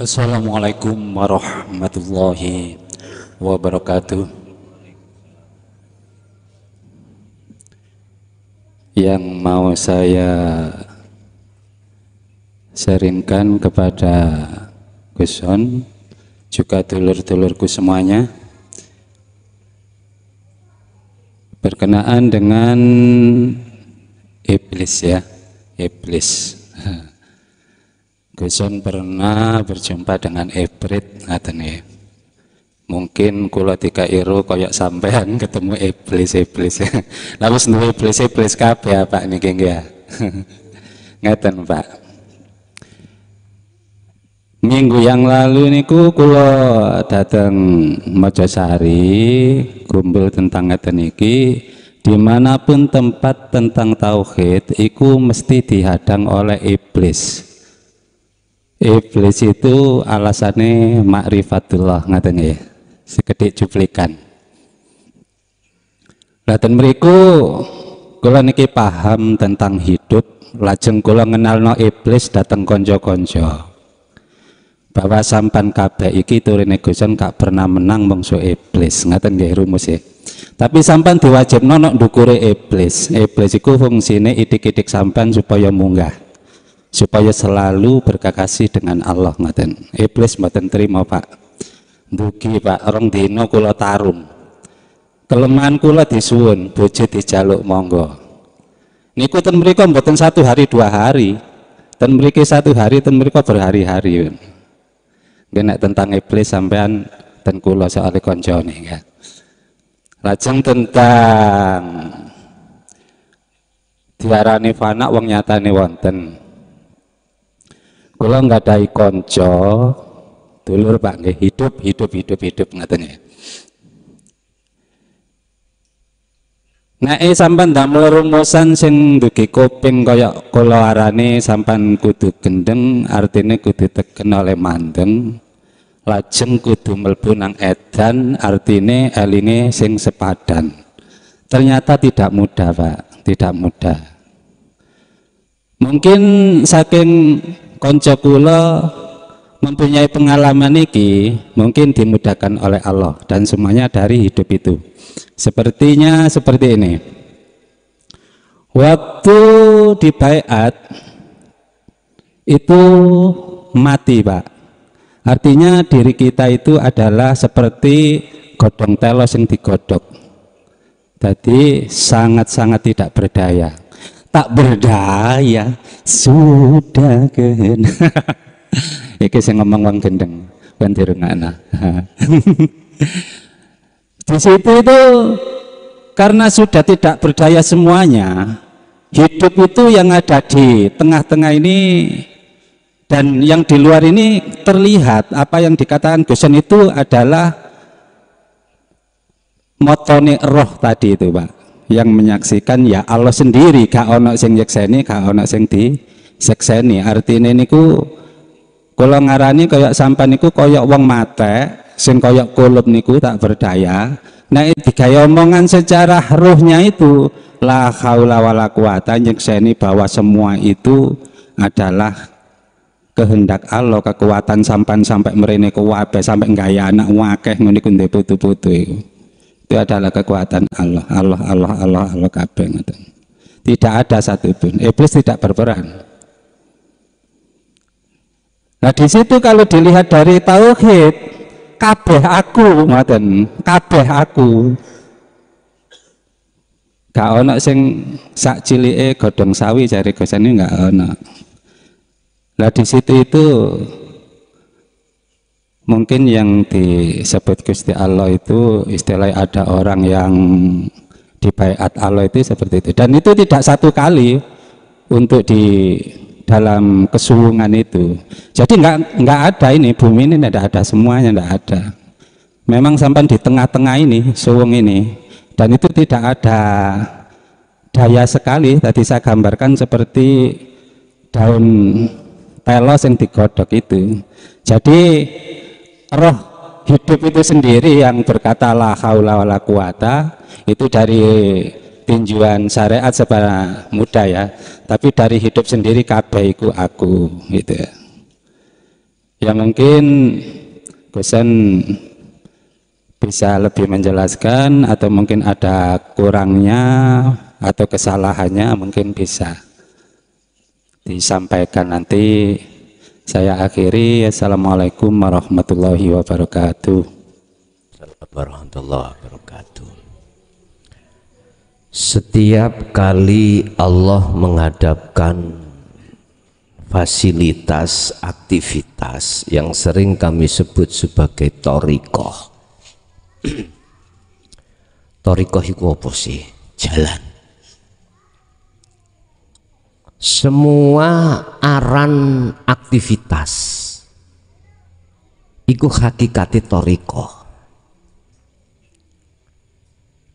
Assalamualaikum warahmatullahi wabarakatuh Yang mau saya sharingkan kepada Guson juga dulur-dulurku semuanya berkenaan dengan iblis ya iblis Gusun pernah berjumpa dengan Ebrit ngaten ya. Mungkin kula tiga iru koyok sampean ketemu iblis-iblis. lalu sendiri iblis-iblis kape ya, Pak niki ya. ngaten Pak. Minggu yang lalu niku kula dateng Mojosari kumpul tentang ngaten iki dimanapun tempat tentang tauhid iku mesti dihadang oleh iblis Iblis itu alasannya makrifatullah ngaten ya. Sekedhik cuplikan. Laten mereka, kula niki paham tentang hidup, lajeng kula no iblis dateng konjo-konjo. Bahwa sampan kabeh iki turine Gusun gak pernah menang mungsu iblis, ngaten nggih rumus ya. Tapi sampan diwajibno nek dukure iblis. Iblis iku fungsine itik-itik sampan supaya munggah supaya selalu berkakasih dengan Allah ngaten. Iblis mboten terima, Pak. Mugi Pak rong dina kula tarum Kelemahan kula disuwun, bojo dijaluk monggo. Niku ten mriku mboten satu hari dua hari. Ten mriki satu hari ten mriku berhari-hari. Genek tentang iblis sampean ten kula soal koncone ya. Lajeng tentang diarani fana wong nyatane wonten. Kula nggadahi kanca dulur Pak nggih hidup hidup hidup hidup ngaten ya. Nek sampan e sampean damel rumusan sing duki kuping kaya kula arane sampan kudu gendeng, artine kudu teken oleh mandeng. Lajeng kudu mlebu nang edan, artine elinge sing sepadan. Ternyata tidak mudah, Pak. Tidak mudah. Mungkin saking konco kula mempunyai pengalaman iki mungkin dimudahkan oleh Allah dan semuanya dari hidup itu sepertinya seperti ini waktu dibaiat itu mati pak artinya diri kita itu adalah seperti godong telos yang digodok jadi sangat-sangat tidak berdaya tak berdaya sudah kena iki sing ngomong wong gendeng ben dirungakna di situ itu karena sudah tidak berdaya semuanya hidup itu yang ada di tengah-tengah ini dan yang di luar ini terlihat apa yang dikatakan Gusen itu adalah motone roh tadi itu Pak yang menyaksikan ya Allah sendiri gak ono sing nyekseni gak ono sing di sekseni artinya niku kula ngarani kaya sampan niku kaya wong mate sing kaya kulup niku tak berdaya nah digawe omongan secara ruhnya itu la haula wala quwata nyekseni bahwa semua itu adalah kehendak Allah kekuatan sampan sampai merene kuwabe sampai ya anak wakeh ngene ku putu-putu iku itu adalah kekuatan Allah Allah Allah Allah Allah kabeng tidak ada satupun iblis tidak berperan nah di situ kalau dilihat dari tauhid kabeh aku maten kabeh aku gak ono sing sak cilik godong sawi jari ini gak ono nah di situ itu mungkin yang disebut Gusti Allah itu istilah ada orang yang dibaiat Allah itu seperti itu dan itu tidak satu kali untuk di dalam kesuwungan itu jadi nggak nggak ada ini bumi ini tidak ada semuanya tidak ada memang sampai di tengah-tengah ini suwung ini dan itu tidak ada daya sekali tadi saya gambarkan seperti daun telos yang digodok itu jadi roh hidup itu sendiri yang berkata la haula wala quwata itu dari tinjuan syariat sebara muda ya tapi dari hidup sendiri kabaiku aku gitu ya ya mungkin Gosen bisa lebih menjelaskan atau mungkin ada kurangnya atau kesalahannya mungkin bisa disampaikan nanti saya akhiri. Assalamualaikum warahmatullahi wabarakatuh. Assalamualaikum warahmatullahi wabarakatuh. Setiap kali Allah menghadapkan fasilitas aktivitas yang sering kami sebut sebagai torikoh torikoh itu apa sih? Jalan semua aran aktivitas iku hakikati toriko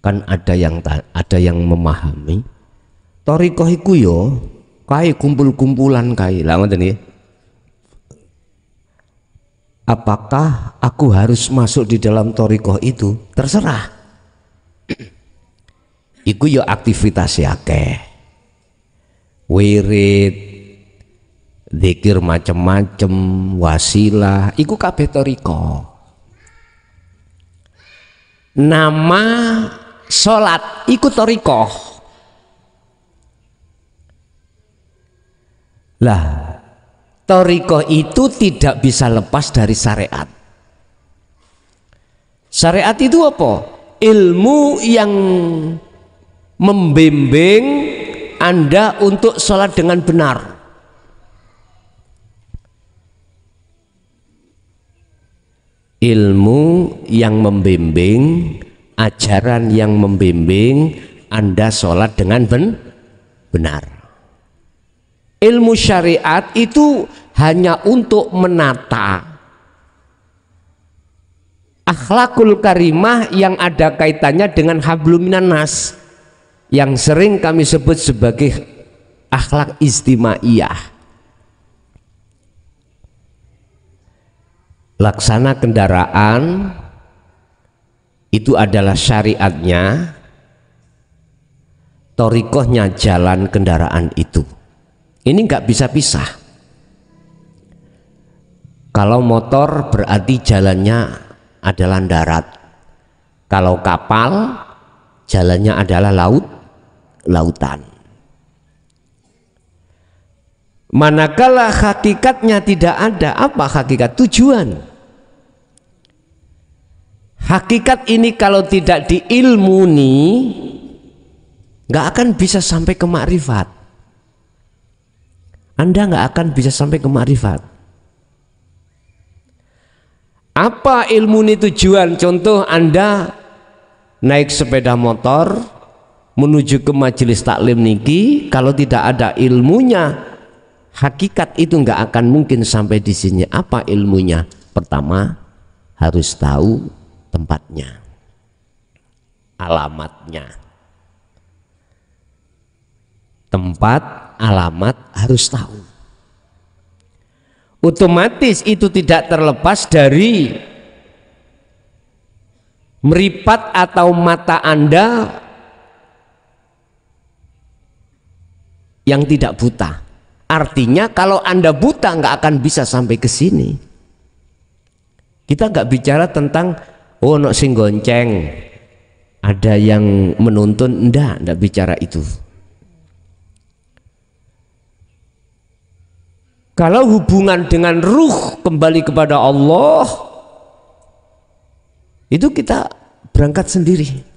kan ada yang ada yang memahami toriko iku yo ya, kai kumpul-kumpulan kai lama ngoten apakah aku harus masuk di dalam toriko itu terserah iku yo aktivitas ya kek wirid zikir macem-macem wasilah iku kabeh toriko nama salat iku toriko lah toriko itu tidak bisa lepas dari syariat syariat itu apa ilmu yang membimbing anda untuk sholat dengan benar. Ilmu yang membimbing, ajaran yang membimbing Anda sholat dengan ben benar. Ilmu syariat itu hanya untuk menata akhlakul karimah yang ada kaitannya dengan habluminan nas yang sering kami sebut sebagai akhlak istimaiyah laksana kendaraan itu adalah syariatnya torikohnya jalan kendaraan itu ini nggak bisa pisah kalau motor berarti jalannya adalah darat kalau kapal jalannya adalah laut lautan. Manakala hakikatnya tidak ada, apa hakikat tujuan? Hakikat ini kalau tidak diilmuni, nggak akan bisa sampai ke makrifat. Anda nggak akan bisa sampai ke makrifat. Apa ilmu ini tujuan? Contoh Anda naik sepeda motor menuju ke majelis taklim niki kalau tidak ada ilmunya hakikat itu nggak akan mungkin sampai di sini apa ilmunya pertama harus tahu tempatnya alamatnya tempat alamat harus tahu otomatis itu tidak terlepas dari meripat atau mata Anda yang tidak buta. Artinya kalau Anda buta nggak akan bisa sampai ke sini. Kita nggak bicara tentang oh no sing gonceng. Ada yang menuntun enggak, enggak bicara itu. Kalau hubungan dengan ruh kembali kepada Allah itu kita berangkat sendiri.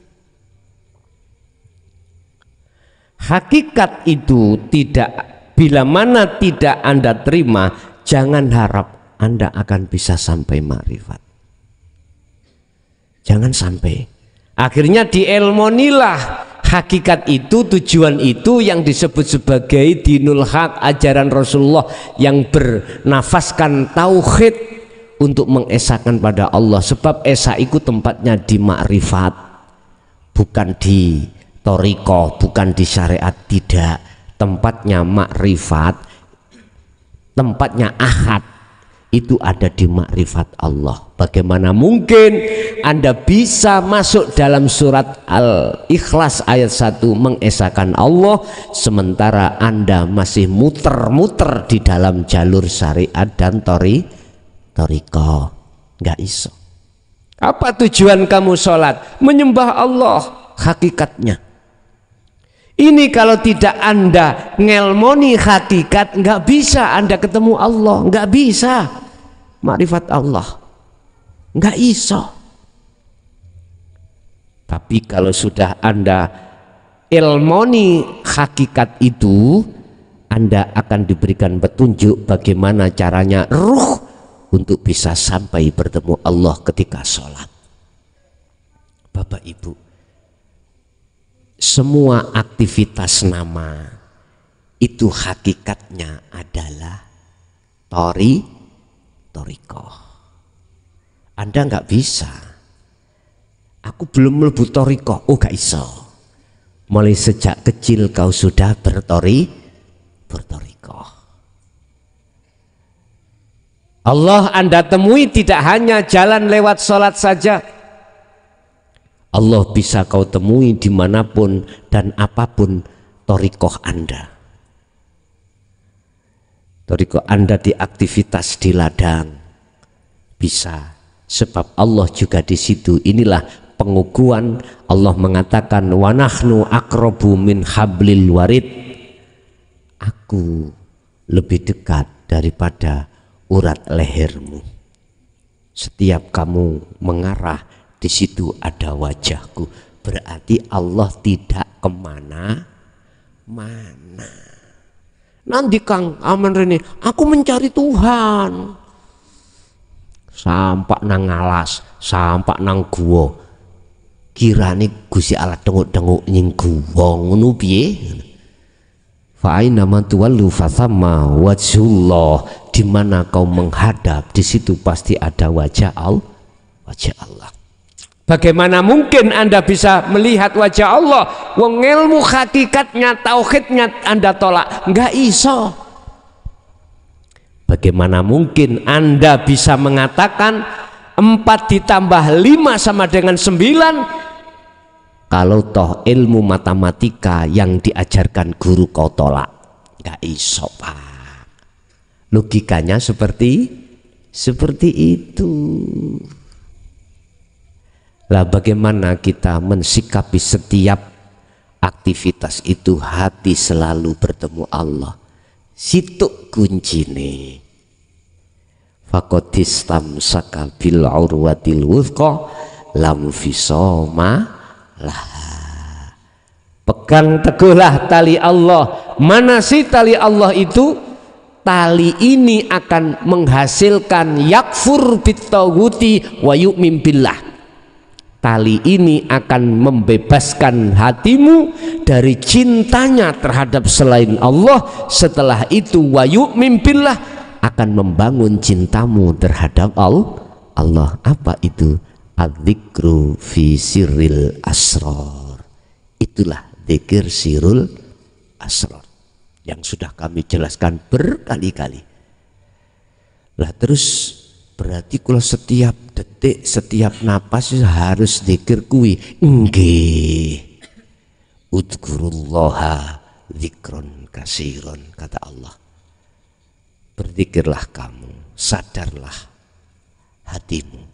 hakikat itu tidak bila mana tidak Anda terima, jangan harap Anda akan bisa sampai makrifat. Jangan sampai. Akhirnya dielmonilah hakikat itu, tujuan itu yang disebut sebagai dinul hak ajaran Rasulullah yang bernafaskan tauhid untuk mengesahkan pada Allah sebab esa itu tempatnya di makrifat bukan di toriko bukan di syariat tidak tempatnya makrifat tempatnya ahad itu ada di makrifat Allah bagaimana mungkin anda bisa masuk dalam surat al-ikhlas ayat 1 mengesahkan Allah sementara anda masih muter-muter di dalam jalur syariat dan tori toriko nggak iso apa tujuan kamu sholat menyembah Allah hakikatnya ini kalau tidak Anda ngelmoni hakikat, nggak bisa Anda ketemu Allah, nggak bisa makrifat Allah, nggak iso. Tapi kalau sudah Anda ilmoni hakikat itu, Anda akan diberikan petunjuk bagaimana caranya ruh untuk bisa sampai bertemu Allah ketika sholat. Bapak Ibu, semua aktivitas nama itu hakikatnya adalah tori toriko. Anda nggak bisa. Aku belum melubut toriko. Oh gak iso. Mulai sejak kecil kau sudah bertori bertoriko. Allah Anda temui tidak hanya jalan lewat sholat saja, Allah bisa kau temui dimanapun dan apapun torikoh Anda. Torikoh Anda di aktivitas di ladang bisa sebab Allah juga di situ. Inilah pengukuhan Allah mengatakan wanahnu akrobu min hablil warid. Aku lebih dekat daripada urat lehermu. Setiap kamu mengarah di situ ada wajahku berarti Allah tidak kemana mana nanti Kang Aman Rene aku mencari Tuhan sampak nang alas sampak nang guo kirani gusi alat denguk-denguk ning gua ngono piye Fa'ai nama tuan fasama fathama dimana dimana kau menghadap di situ pasti ada wajah Al wajah Allah Bagaimana mungkin Anda bisa melihat wajah Allah? Wong ilmu hakikatnya, tauhidnya Anda tolak. Enggak iso. Bagaimana mungkin Anda bisa mengatakan 4 ditambah 5 sama dengan 9 kalau toh ilmu matematika yang diajarkan guru kau tolak? Enggak iso, Pak. Logikanya seperti seperti itu. Lah bagaimana kita mensikapi setiap aktivitas itu hati selalu bertemu Allah. Situ kunci nih. Fakotis tamsaka bil urwatil wuthqa lam fisoma lah. Pegang teguhlah tali Allah. Mana sih tali Allah itu? tali ini akan menghasilkan yakfur bittawuti wa yu'min billah tali ini akan membebaskan hatimu dari cintanya terhadap selain Allah setelah itu wayu mimpilah akan membangun cintamu terhadap Allah Allah apa itu adzikru fi sirril asrar itulah zikir sirul Asror yang sudah kami jelaskan berkali-kali lah terus berarti kalau setiap detik setiap napas harus zikir kuwi nggih udkurullaha zikron kasiron kata Allah berzikirlah kamu sadarlah hatimu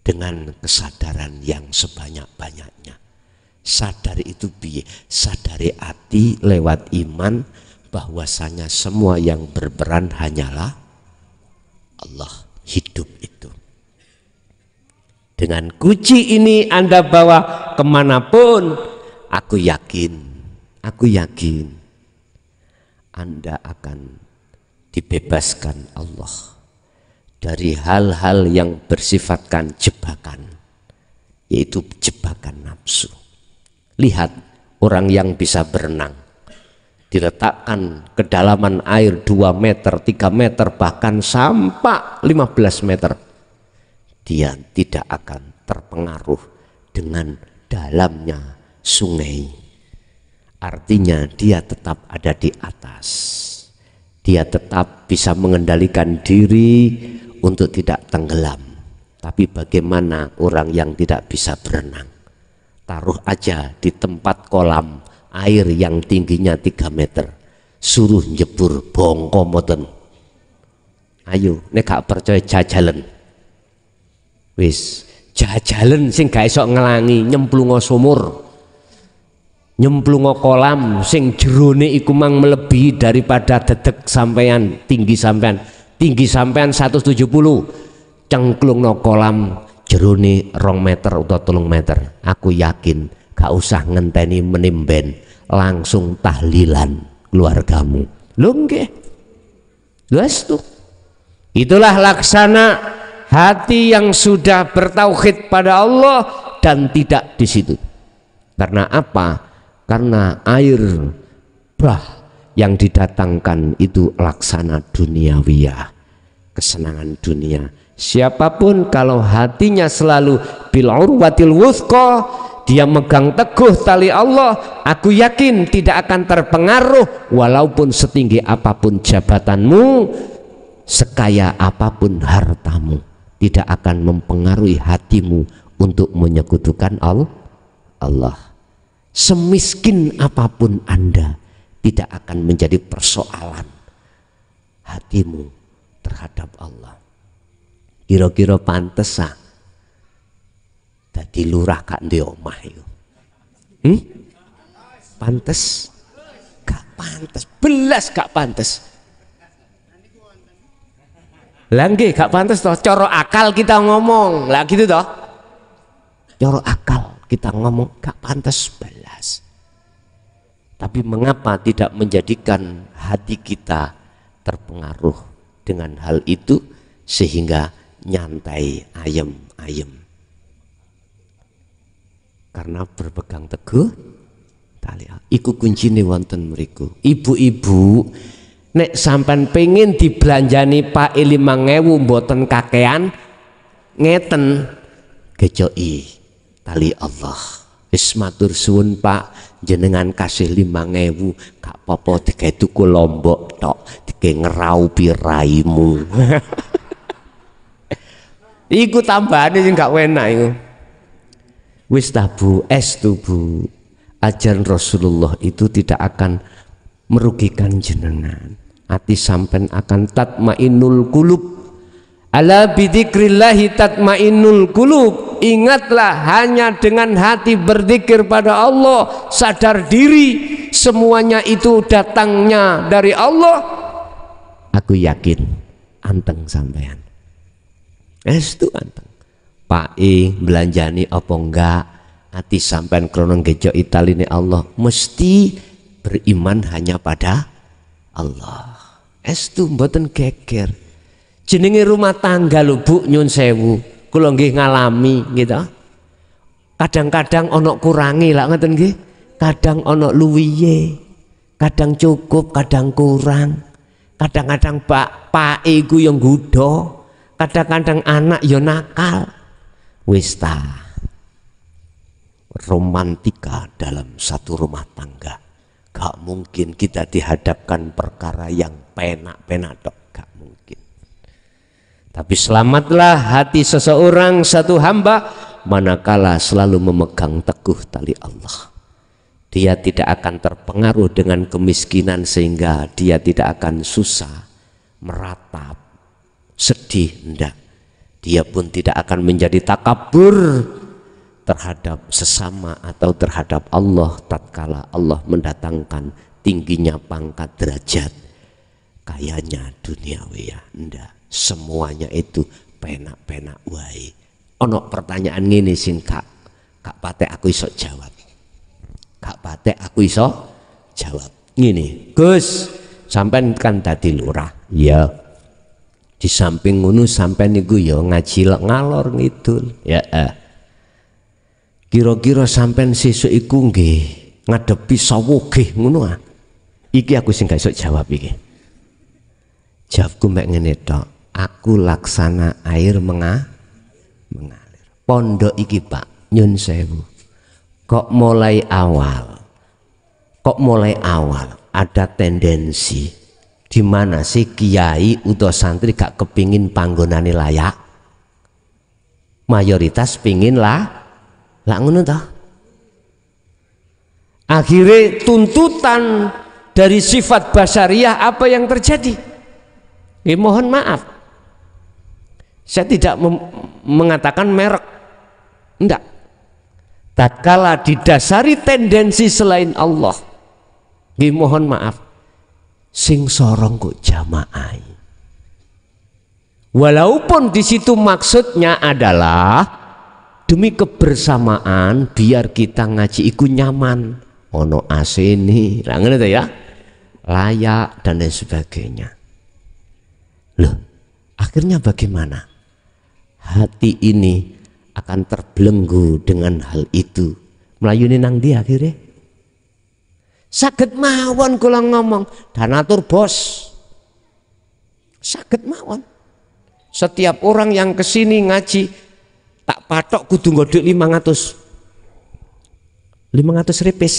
dengan kesadaran yang sebanyak-banyaknya sadar itu bi sadari hati lewat iman bahwasanya semua yang berperan hanyalah Allah hidup itu dengan kunci ini Anda bawa kemanapun, aku yakin, aku yakin Anda akan dibebaskan Allah dari hal-hal yang bersifatkan jebakan, yaitu jebakan nafsu. Lihat orang yang bisa berenang, diletakkan kedalaman air 2 meter, 3 meter, bahkan sampai 15 meter dia tidak akan terpengaruh dengan dalamnya sungai. Artinya dia tetap ada di atas. Dia tetap bisa mengendalikan diri untuk tidak tenggelam. Tapi bagaimana orang yang tidak bisa berenang? Taruh aja di tempat kolam air yang tingginya 3 meter. Suruh nyebur bongko Ayo, nek gak percaya jajalan wis jajalen sing gak iso ngelangi nyemplungo sumur nyemplungo kolam sing jerone iku mang melebihi daripada dedek sampean tinggi sampean tinggi sampean 170 cengklung no kolam jerone rong meter atau telung meter aku yakin gak usah ngenteni menimben langsung tahlilan keluargamu lu nggih tuh itulah laksana hati yang sudah bertauhid pada Allah dan tidak di situ. Karena apa? Karena air bah yang didatangkan itu laksana duniawiyah, kesenangan dunia. Siapapun kalau hatinya selalu bil urwatil wuthqa, dia megang teguh tali Allah, aku yakin tidak akan terpengaruh walaupun setinggi apapun jabatanmu, sekaya apapun hartamu tidak akan mempengaruhi hatimu untuk menyekutukan Allah. Semiskin apapun Anda tidak akan menjadi persoalan hatimu terhadap Allah. Kira-kira pantas dadi lurah kak ndek omah iku. Hmm? Pantes? Gak pantes, belas gak pantes langgih gak pantas toh coro akal kita ngomong lah gitu toh coro akal kita ngomong gak pantas balas tapi mengapa tidak menjadikan hati kita terpengaruh dengan hal itu sehingga nyantai ayem-ayem karena berpegang teguh tali iku nih wonten mereka ibu-ibu nek sampean pengen dibelanjani Pak e limang Ngewu mboten kakean ngeten kecoi tali Allah wis matur suwun Pak jenengan kasih lima ngewu gak popo digawe tuku lombok tok digawe ngerau piraimu iku tambahan ini gak enak iku wis tabu es tubu ajaran Rasulullah itu tidak akan merugikan jenengan ati sampen akan tatmainul kulub ala bidikrillahi tatmainul kulub ingatlah hanya dengan hati berzikir pada Allah sadar diri semuanya itu datangnya dari Allah aku yakin anteng sampean es itu anteng pak i e, belanjani apa enggak hati sampean kronon gejo ini Allah mesti beriman hanya pada Allah estu mboten geger jenenge rumah tangga lho Bu nyun sewu kula nggih ngalami gitu kadang-kadang onok kurangi lah ngeten nggih kadang onok luwiye kadang cukup kadang kurang kadang-kadang pak pak ego yang gudo kadang-kadang anak yo ya nakal wis romantika dalam satu rumah tangga gak mungkin kita dihadapkan perkara yang penak-penak dok gak mungkin tapi selamatlah hati seseorang satu hamba manakala selalu memegang teguh tali Allah dia tidak akan terpengaruh dengan kemiskinan sehingga dia tidak akan susah meratap sedih enggak dia pun tidak akan menjadi takabur terhadap sesama atau terhadap Allah tatkala Allah mendatangkan tingginya pangkat derajat kayanya duniawi ya ndak semuanya itu penak-penak wae ono pertanyaan ngene sing kak kak pate aku iso jawab kak pate aku iso jawab ngene Gus sampean kan tadi lurah ya di samping ngono sampean niku ya ngaji ngalor ngidul ya eh kira-kira sampean sesuk iku nggih ngadepi sawo nggih ngono ah. iki aku sing gak iso jawab iki jawabku mek ngene tok aku laksana air menga mengalir pondok iki Pak nyun sewu kok mulai awal kok mulai awal ada tendensi di mana si kiai atau santri gak kepingin panggonane layak mayoritas pingin lah lah ngono ta Akhirnya tuntutan dari sifat basariah apa yang terjadi? eh, mohon maaf. Saya tidak mengatakan merek. Enggak. Tatkala didasari tendensi selain Allah. eh, mohon maaf. Sing sorong kok jamaah. Walaupun di situ maksudnya adalah demi kebersamaan biar kita ngaji iku nyaman ono AC ini lah itu ya layak dan lain sebagainya loh akhirnya bagaimana hati ini akan terbelenggu dengan hal itu melayuni nang dia akhirnya sakit mawon kula ngomong dan atur bos sakit mawon setiap orang yang kesini ngaji patok kudu ratus, 500 500 repes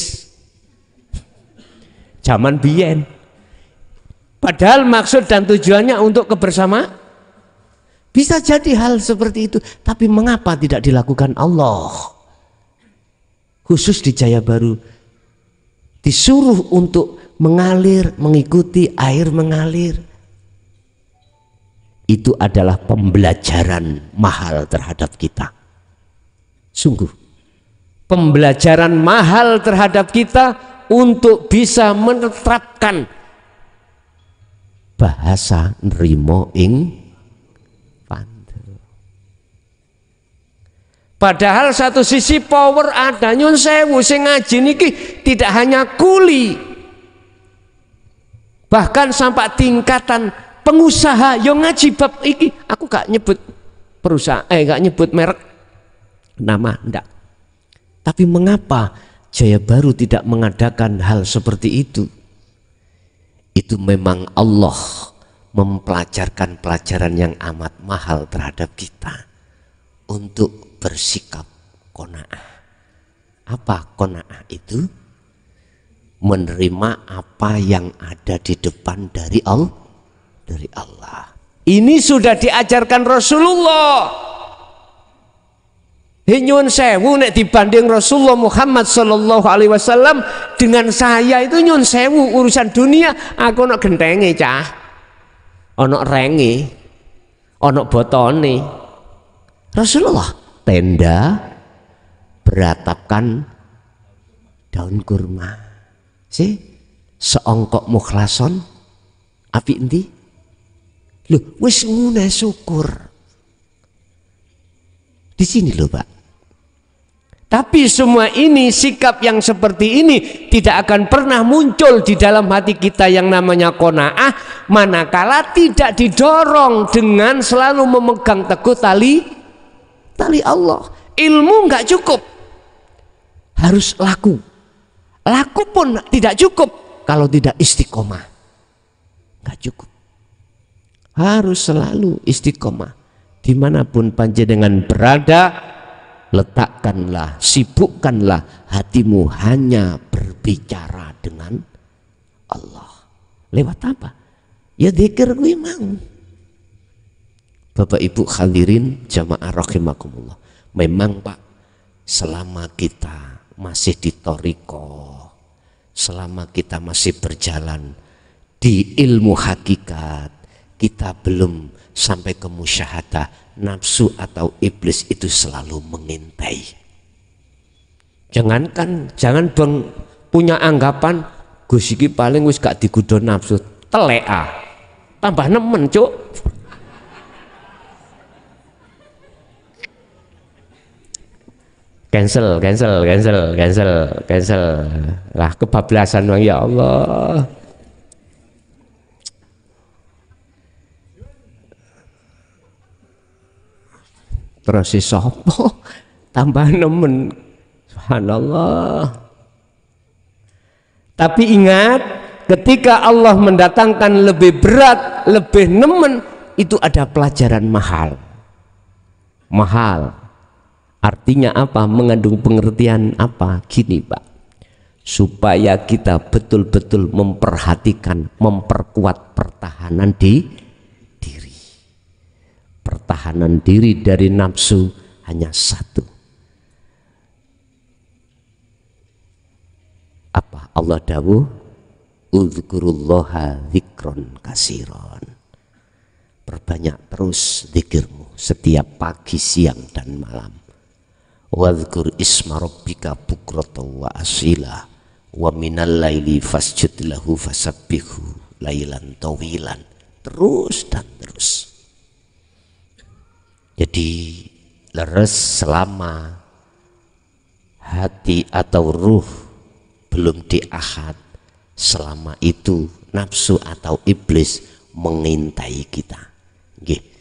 zaman biyen padahal maksud dan tujuannya untuk kebersama bisa jadi hal seperti itu tapi mengapa tidak dilakukan Allah khusus di Jaya Baru disuruh untuk mengalir mengikuti air mengalir itu adalah pembelajaran mahal terhadap kita. Sungguh, pembelajaran mahal terhadap kita untuk bisa menerapkan bahasa nrimo ing Padahal satu sisi power ada nyun sewu sing ngaji niki tidak hanya kuli bahkan sampai tingkatan pengusaha yang ngaji bab iki aku gak nyebut perusahaan eh gak nyebut merek nama enggak. Tapi mengapa Jaya Baru tidak mengadakan hal seperti itu? Itu memang Allah mempelajarkan pelajaran yang amat mahal terhadap kita untuk bersikap kona'ah. Apa kona'ah itu? Menerima apa yang ada di depan dari Allah. Dari Allah. Ini sudah diajarkan Rasulullah Hinyun sewu nek dibanding Rasulullah Muhammad Sallallahu Alaihi Wasallam dengan saya itu nyun sewu urusan dunia aku nak gentenge cah, onok rengi, onok botoni. Rasulullah tenda beratapkan daun kurma, si seongkok mukhlason, api inti, lu wis ngune syukur. Di sini loh Pak. Tapi semua ini, sikap yang seperti ini tidak akan pernah muncul di dalam hati kita yang namanya kona'ah manakala tidak didorong dengan selalu memegang teguh tali tali Allah. Ilmu nggak cukup. Harus laku. Laku pun tidak cukup kalau tidak istiqomah. Nggak cukup. Harus selalu istiqomah dimanapun panjenengan berada letakkanlah, sibukkanlah hatimu hanya berbicara dengan Allah. Lewat apa? Ya dikir memang. Bapak Ibu khadirin jamaah rahimakumullah. Memang Pak, selama kita masih di toriko, selama kita masih berjalan di ilmu hakikat, kita belum sampai ke musyahata nafsu atau iblis itu selalu mengintai jangankan jangan beng, punya anggapan Gus paling wis gak digudon nafsu telek ah. tambah nemen cuk cancel cancel cancel cancel cancel lah kebablasan bang ya Allah terus si sopo tambah nemen subhanallah tapi ingat ketika Allah mendatangkan lebih berat lebih nemen itu ada pelajaran mahal mahal artinya apa mengandung pengertian apa gini Pak supaya kita betul-betul memperhatikan memperkuat pertahanan di pertahanan diri dari nafsu hanya satu. Apa Allah dawuh? Udhkurullaha zikron kasiron. Perbanyak terus zikirmu setiap pagi, siang, dan malam. Wadhkur isma rabbika bukrata wa asila wa minal laili fasjud lahu fasabbihu lailan tawilan terus dan terus jadi leres selama hati atau ruh belum diahat selama itu nafsu atau iblis mengintai kita. Gih.